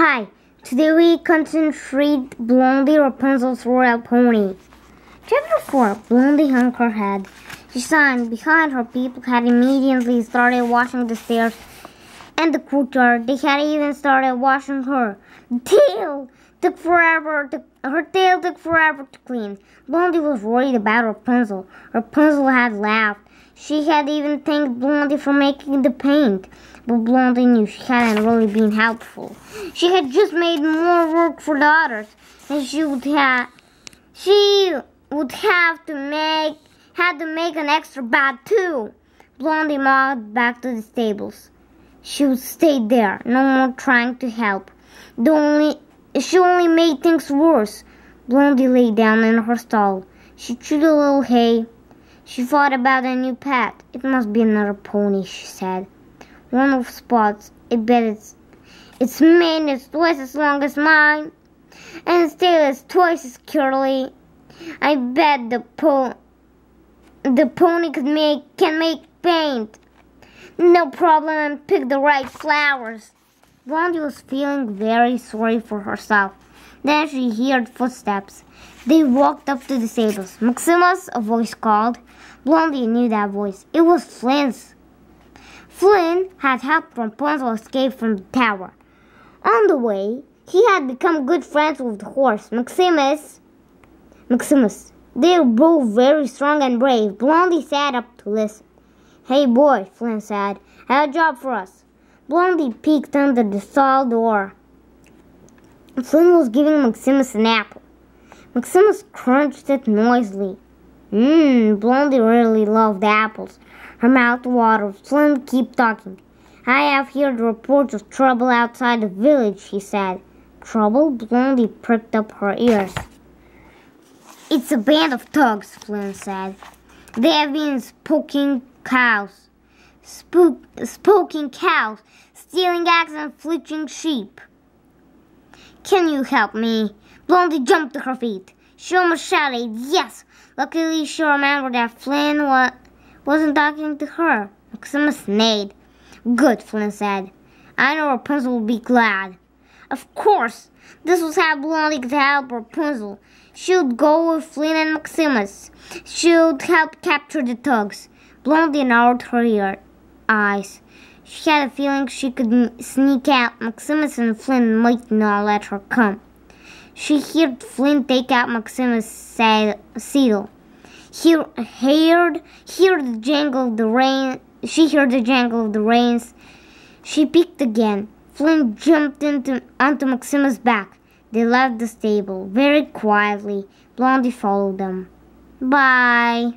Hi, today we concentrate Blondie Rapunzel's Royal Pony. Chapter 4 Blondie hung her head. She sang behind her people had immediately started washing the stairs and the courtyard. They had even started washing her. Tail took forever to, her tail took forever to clean. Blondie was worried about Rapunzel. Rapunzel had laughed. She had even thanked Blondie for making the paint, but Blondie knew she hadn't really been helpful. She had just made more work for the others, and she would have she would have to make had to make an extra bed too. Blondie moved back to the stables. She would stay there, no more trying to help. The only she only made things worse. Blondie lay down in her stall. She chewed a little hay she thought about a new pet. It must be another pony, she said. One of spots. I bet it's, its mane is twice as long as mine, and its tail is twice as curly. I bet the po the pony could make can make paint. No problem, pick the right flowers. Blondie was feeling very sorry for herself. Then she heard footsteps. They walked up to the stables. Maximus, a voice called. Blondie knew that voice. It was Flynn's. Flynn had helped Rapunzel escape from the tower. On the way, he had become good friends with the horse, Maximus. Maximus. They were both very strong and brave. Blondie sat up to listen. Hey boy, Flynn said. I have a job for us. Blondie peeked under the stall door. Flint Flynn was giving Maximus an apple. Maximus crunched it noisily. Mmm, Blondie really loved apples. Her mouth watered. Flynn kept talking. I have heard reports of trouble outside the village, he said. Trouble? Blondie pricked up her ears. It's a band of thugs, Flynn said. They have been spooking cows. Spook, spooking cows, stealing eggs and flitching sheep. Can you help me? Blondie jumped to her feet. almost shouted, yes! Luckily, she remembered that Flynn wa wasn't talking to her. Maxima neighed. Good, Flynn said. I know Rapunzel will be glad. Of course, this was how Blondie could help Rapunzel. She would go with Flynn and Maximus. She would help capture the thugs. Blondie narrowed her ear eyes. She had a feeling she could sneak out. Maximus and Flynn might not let her come. She heard Flynn take out Maximus' saddle. He heard, heard the jangle of the reins. She heard the jangle of the reins. She peeked again. Flynn jumped into onto Maximus' back. They left the stable very quietly. Blondie followed them. Bye.